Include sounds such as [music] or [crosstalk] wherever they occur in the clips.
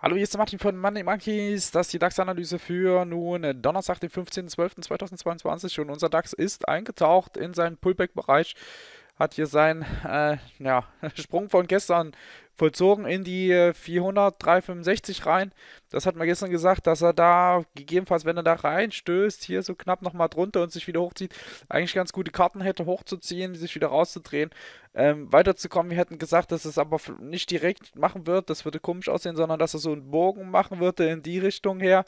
Hallo, hier ist der Martin von Money Monkeys. Das ist die DAX-Analyse für nun Donnerstag, den 15.12.2022. Und unser DAX ist eingetaucht in seinen Pullback-Bereich. Hat hier seinen äh, ja, [laughs] Sprung von gestern vollzogen in die 400, äh, 365 rein. Das hat man gestern gesagt, dass er da gegebenenfalls, wenn er da reinstößt, hier so knapp nochmal drunter und sich wieder hochzieht, eigentlich ganz gute Karten hätte, hochzuziehen, sich wieder rauszudrehen, ähm, weiterzukommen. Wir hätten gesagt, dass es aber nicht direkt machen wird, das würde komisch aussehen, sondern dass er so einen Bogen machen würde in die Richtung her,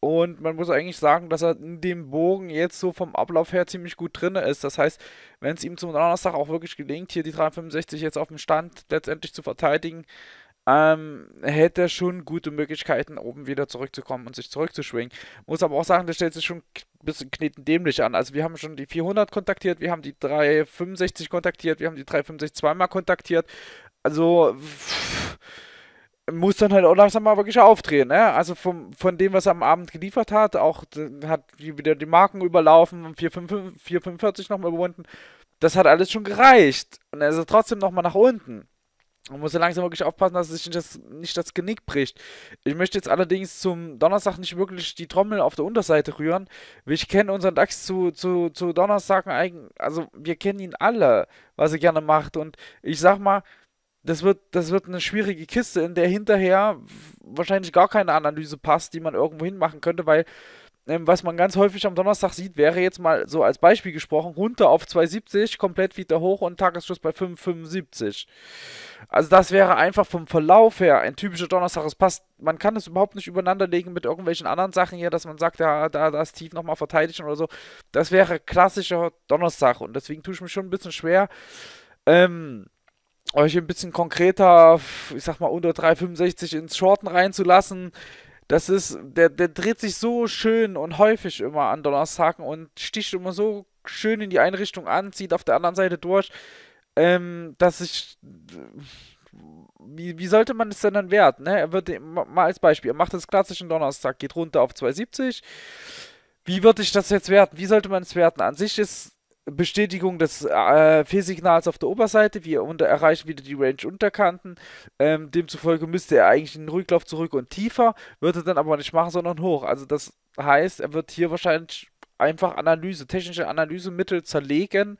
und man muss eigentlich sagen, dass er in dem Bogen jetzt so vom Ablauf her ziemlich gut drin ist. Das heißt, wenn es ihm zum Donnerstag auch wirklich gelingt, hier die 365 jetzt auf dem Stand letztendlich zu verteidigen, ähm, hätte er schon gute Möglichkeiten, oben wieder zurückzukommen und sich zurückzuschwingen. Muss aber auch sagen, der stellt sich schon ein bisschen knetendämlich an. Also wir haben schon die 400 kontaktiert, wir haben die 365 kontaktiert, wir haben die 365 zweimal kontaktiert. Also... Pff, muss dann halt auch langsam mal wirklich aufdrehen, ne? Also vom, von dem, was er am Abend geliefert hat, auch hat wieder die Marken überlaufen, 4,45 nochmal überwunden. Das hat alles schon gereicht. Und er ist trotzdem nochmal nach unten. Man muss ja langsam wirklich aufpassen, dass sich nicht das, nicht das Genick bricht. Ich möchte jetzt allerdings zum Donnerstag nicht wirklich die Trommel auf der Unterseite rühren. Ich kenne unseren DAX zu, zu, zu Donnerstagen eigentlich, also wir kennen ihn alle, was er gerne macht. Und ich sag mal, das wird, das wird eine schwierige Kiste, in der hinterher wahrscheinlich gar keine Analyse passt, die man irgendwo hinmachen könnte, weil ähm, was man ganz häufig am Donnerstag sieht, wäre jetzt mal so als Beispiel gesprochen, runter auf 270, komplett wieder hoch und Tagesschluss bei 575. Also das wäre einfach vom Verlauf her ein typischer Donnerstag. Es passt, man kann es überhaupt nicht übereinander legen mit irgendwelchen anderen Sachen hier, dass man sagt, ja, da, da ist tief nochmal verteidigen oder so. Das wäre klassischer Donnerstag und deswegen tue ich mich schon ein bisschen schwer. Ähm, euch ein bisschen konkreter, ich sag mal unter 365 ins Shorten reinzulassen. Das ist, der, der dreht sich so schön und häufig immer an Donnerstagen und sticht immer so schön in die eine Richtung an, zieht auf der anderen Seite durch, ähm, dass ich. Wie, wie sollte man es denn dann werten? Ne? Er wird, mal als Beispiel, er macht das klassischen Donnerstag, geht runter auf 270. Wie würde ich das jetzt werten? Wie sollte man es werten? An sich ist Bestätigung des äh, Fehlsignals auf der Oberseite. Wir unter, erreichen wieder die Range Unterkanten. Ähm, demzufolge müsste er eigentlich einen Rücklauf zurück und tiefer. Wird er dann aber nicht machen, sondern hoch. Also das heißt, er wird hier wahrscheinlich einfach Analyse, technische Analysemittel zerlegen,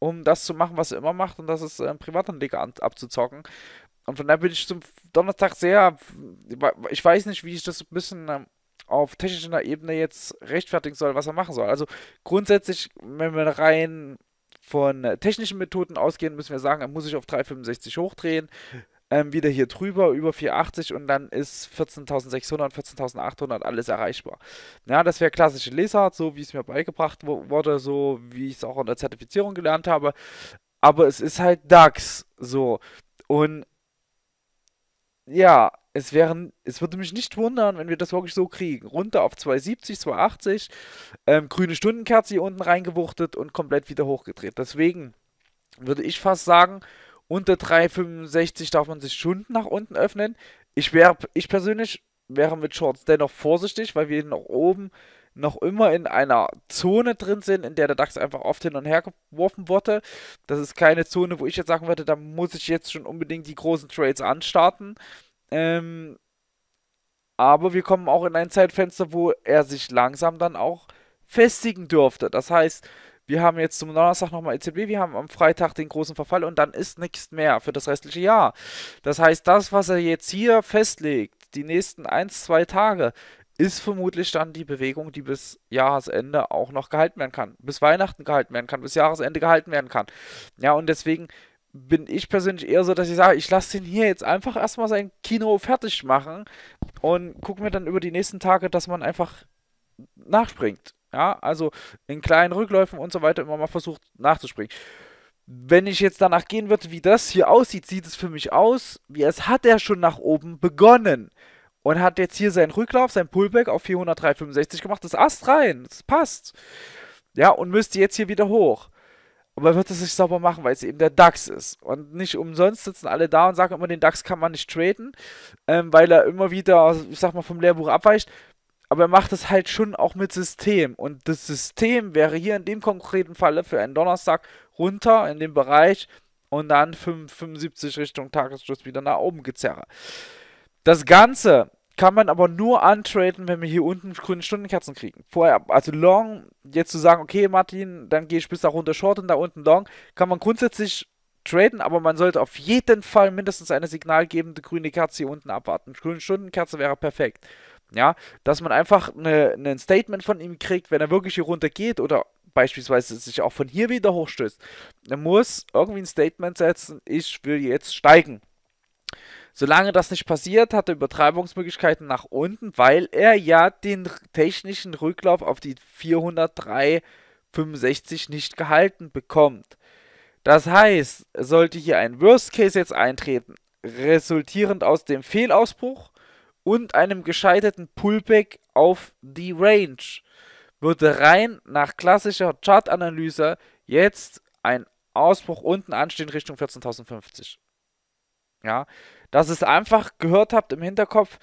um das zu machen, was er immer macht. Und das ist äh, Privatanleger an, abzuzocken. Und von daher bin ich zum Donnerstag sehr, ich weiß nicht, wie ich das ein bisschen ähm, auf technischer Ebene jetzt rechtfertigen soll, was er machen soll. Also grundsätzlich, wenn wir rein von technischen Methoden ausgehen, müssen wir sagen, er muss sich auf 365 hochdrehen, ähm, wieder hier drüber, über 480 und dann ist 14.600, 14.800 alles erreichbar. Ja, das wäre klassische Lesart, so wie es mir beigebracht wurde, so wie ich es auch in der Zertifizierung gelernt habe. Aber es ist halt DAX, so. Und ja, es wären, es würde mich nicht wundern, wenn wir das wirklich so kriegen. Runter auf 270, 280, ähm, grüne Stundenkerze hier unten reingewuchtet und komplett wieder hochgedreht. Deswegen würde ich fast sagen, unter 365 darf man sich Stunden nach unten öffnen. Ich wäre, ich persönlich wäre mit Shorts dennoch vorsichtig, weil wir noch oben noch immer in einer Zone drin sind, in der der DAX einfach oft hin und her geworfen wurde. Das ist keine Zone, wo ich jetzt sagen würde, da muss ich jetzt schon unbedingt die großen Trades anstarten. Ähm, aber wir kommen auch in ein Zeitfenster, wo er sich langsam dann auch festigen dürfte. Das heißt, wir haben jetzt zum Donnerstag nochmal EZB, wir haben am Freitag den großen Verfall und dann ist nichts mehr für das restliche Jahr. Das heißt, das, was er jetzt hier festlegt, die nächsten 1, 2 Tage, ist vermutlich dann die Bewegung, die bis Jahresende auch noch gehalten werden kann, bis Weihnachten gehalten werden kann, bis Jahresende gehalten werden kann. Ja, und deswegen bin ich persönlich eher so, dass ich sage, ich lasse den hier jetzt einfach erstmal sein Kino fertig machen und gucke mir dann über die nächsten Tage, dass man einfach nachspringt. Ja, also in kleinen Rückläufen und so weiter immer mal versucht nachzuspringen. Wenn ich jetzt danach gehen würde, wie das hier aussieht, sieht es für mich aus, wie es hat er schon nach oben begonnen und hat jetzt hier seinen Rücklauf, sein Pullback auf 403,65 gemacht. Das Ast rein, das passt. Ja, und müsste jetzt hier wieder hoch. Und man wird es nicht sauber machen, weil es eben der DAX ist. Und nicht umsonst sitzen alle da und sagen immer, den DAX kann man nicht traden, ähm, weil er immer wieder, ich sag mal, vom Lehrbuch abweicht. Aber er macht es halt schon auch mit System. Und das System wäre hier in dem konkreten Falle für einen Donnerstag runter in dem Bereich und dann 5, 75 Richtung Tagesschluss wieder nach oben gezerrt. Das Ganze kann man aber nur antraden, wenn wir hier unten grüne Stundenkerzen kriegen. Vorher, also Long, jetzt zu sagen, okay, Martin, dann gehe ich bis da runter Short und da unten Long, kann man grundsätzlich traden, aber man sollte auf jeden Fall mindestens eine signalgebende grüne Kerze hier unten abwarten. Grüne Stundenkerze wäre perfekt. Ja, dass man einfach ein ne, Statement von ihm kriegt, wenn er wirklich hier runter geht oder beispielsweise sich auch von hier wieder hochstößt. Er muss irgendwie ein Statement setzen, ich will jetzt steigen. Solange das nicht passiert, hat er Übertreibungsmöglichkeiten nach unten, weil er ja den technischen Rücklauf auf die 403,65 nicht gehalten bekommt. Das heißt, sollte hier ein Worst Case jetzt eintreten, resultierend aus dem Fehlausbruch und einem gescheiterten Pullback auf die Range, würde rein nach klassischer Chartanalyse jetzt ein Ausbruch unten anstehen Richtung 14.050. Ja, dass es einfach gehört habt im Hinterkopf.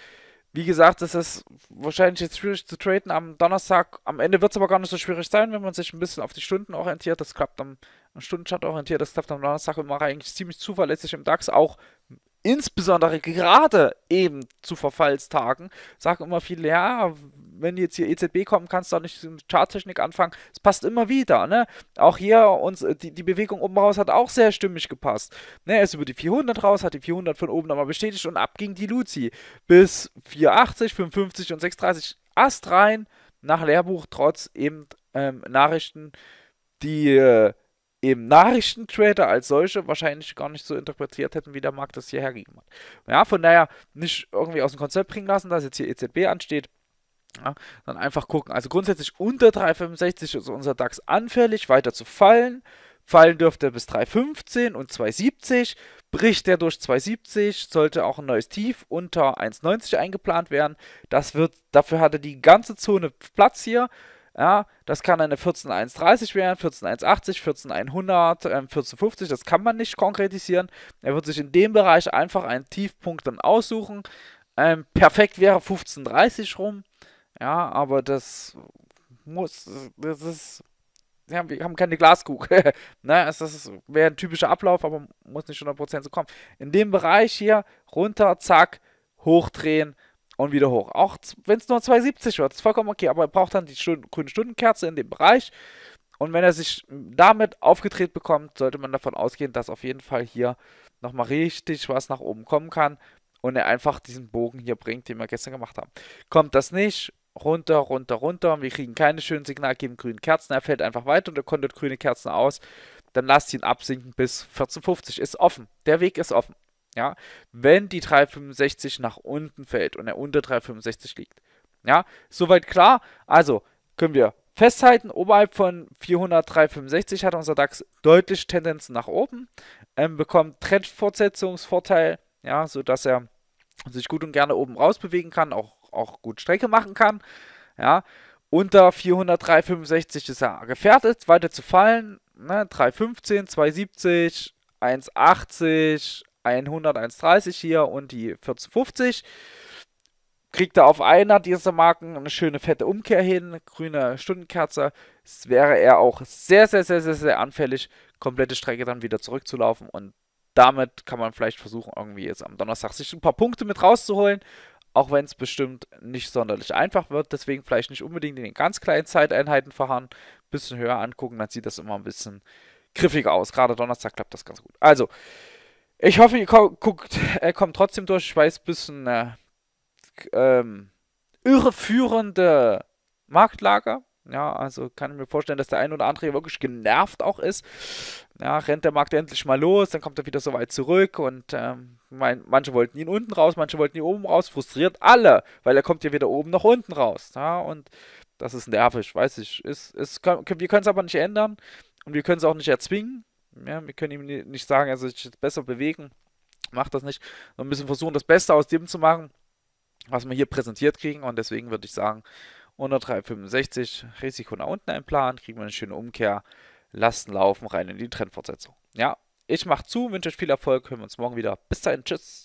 Wie gesagt, es ist wahrscheinlich jetzt schwierig zu traden am Donnerstag. Am Ende wird es aber gar nicht so schwierig sein, wenn man sich ein bisschen auf die Stunden orientiert. Das klappt am, am Stundenchart orientiert. Das klappt am Donnerstag immer eigentlich ziemlich zuverlässig im DAX. Auch insbesondere gerade eben zu Verfallstagen, sagen immer viele, ja, wenn jetzt hier EZB kommen, kannst du auch nicht mit Charttechnik anfangen. Es passt immer wieder, ne? Auch hier uns, äh, die, die Bewegung oben raus hat auch sehr stimmig gepasst. Ne, er ist über die 400 raus, hat die 400 von oben nochmal bestätigt und ab ging die Luzi. Bis 480, 550 und 630 Ast rein, nach Lehrbuch, trotz eben ähm, Nachrichten, die... Äh, im Nachrichtentrader als solche wahrscheinlich gar nicht so interpretiert hätten, wie der Markt das hier hergegeben hat. Ja, von daher nicht irgendwie aus dem Konzept bringen lassen, dass jetzt hier EZB ansteht. Ja, dann einfach gucken. Also grundsätzlich unter 3,65 ist unser DAX anfällig, weiter zu fallen. Fallen dürfte er bis 3,15 und 2,70. Bricht er durch 2,70, sollte auch ein neues Tief unter 1,90 eingeplant werden. Das wird, dafür hatte die ganze Zone Platz hier. Ja, das kann eine 14.130 werden, 14.180, 14.100, ähm, 14.50, das kann man nicht konkretisieren. Er wird sich in dem Bereich einfach einen Tiefpunkt dann aussuchen. Ähm, perfekt wäre 15.30 rum. Ja, aber das muss, das ist, ja, wir haben keine Glaskugel. [laughs] ne, das ist, wäre ein typischer Ablauf, aber muss nicht 100% so kommen. In dem Bereich hier runter, zack, hochdrehen, und wieder hoch. Auch wenn es nur 2,70 wird, ist vollkommen okay, aber er braucht dann die Stunden, grüne Stundenkerze in dem Bereich. Und wenn er sich damit aufgedreht bekommt, sollte man davon ausgehen, dass auf jeden Fall hier nochmal richtig was nach oben kommen kann und er einfach diesen Bogen hier bringt, den wir gestern gemacht haben. Kommt das nicht, runter, runter, runter. Wir kriegen keine schönen Signale, geben grüne Kerzen. Er fällt einfach weiter und er kontert grüne Kerzen aus. Dann lasst ihn absinken bis 14,50. Ist offen. Der Weg ist offen. Ja, wenn die 365 nach unten fällt und er unter 365 liegt. Ja, soweit klar. Also können wir festhalten, oberhalb von 400, 365 hat unser DAX deutliche Tendenzen nach oben, ähm, bekommt Trendfortsetzungsvorteil, ja, sodass er sich gut und gerne oben raus bewegen kann, auch, auch gut Strecke machen kann. Ja, unter 400, 365 ist er gefährdet, weiter zu fallen. Ne, 315, 270, 180, 100, 1,30 hier und die 1450. Kriegt er auf einer dieser Marken eine schöne fette Umkehr hin, grüne Stundenkerze. Es wäre er auch sehr, sehr, sehr, sehr, sehr anfällig, komplette Strecke dann wieder zurückzulaufen. Und damit kann man vielleicht versuchen, irgendwie jetzt am Donnerstag sich ein paar Punkte mit rauszuholen. Auch wenn es bestimmt nicht sonderlich einfach wird. Deswegen vielleicht nicht unbedingt in den ganz kleinen Zeiteinheiten verharren. Ein bisschen höher angucken, dann sieht das immer ein bisschen griffiger aus. Gerade Donnerstag klappt das ganz gut. Also, ich hoffe, ihr guckt, äh, kommt trotzdem durch. Ich weiß, ein bisschen äh, ähm, irreführende Marktlage. Ja, also kann ich mir vorstellen, dass der ein oder andere wirklich genervt auch ist. Ja, rennt der Markt endlich mal los, dann kommt er wieder so weit zurück und ähm, mein, manche wollten ihn unten raus, manche wollten ihn oben raus, frustriert alle, weil er kommt ja weder oben noch unten raus. Ja, und das ist nervig, weiß ich. Ist, ist, können, wir können es aber nicht ändern und wir können es auch nicht erzwingen. Ja, wir können ihm nicht sagen, er soll sich jetzt besser bewegen. Macht das nicht. Wir müssen versuchen, das Beste aus dem zu machen, was wir hier präsentiert kriegen. Und deswegen würde ich sagen, unter 365 Risiko nach unten einplanen, kriegen wir eine schöne Umkehr. Lasten laufen rein in die Trendfortsetzung. Ja, ich mache zu, wünsche euch viel Erfolg, hören wir uns morgen wieder. Bis dahin, tschüss.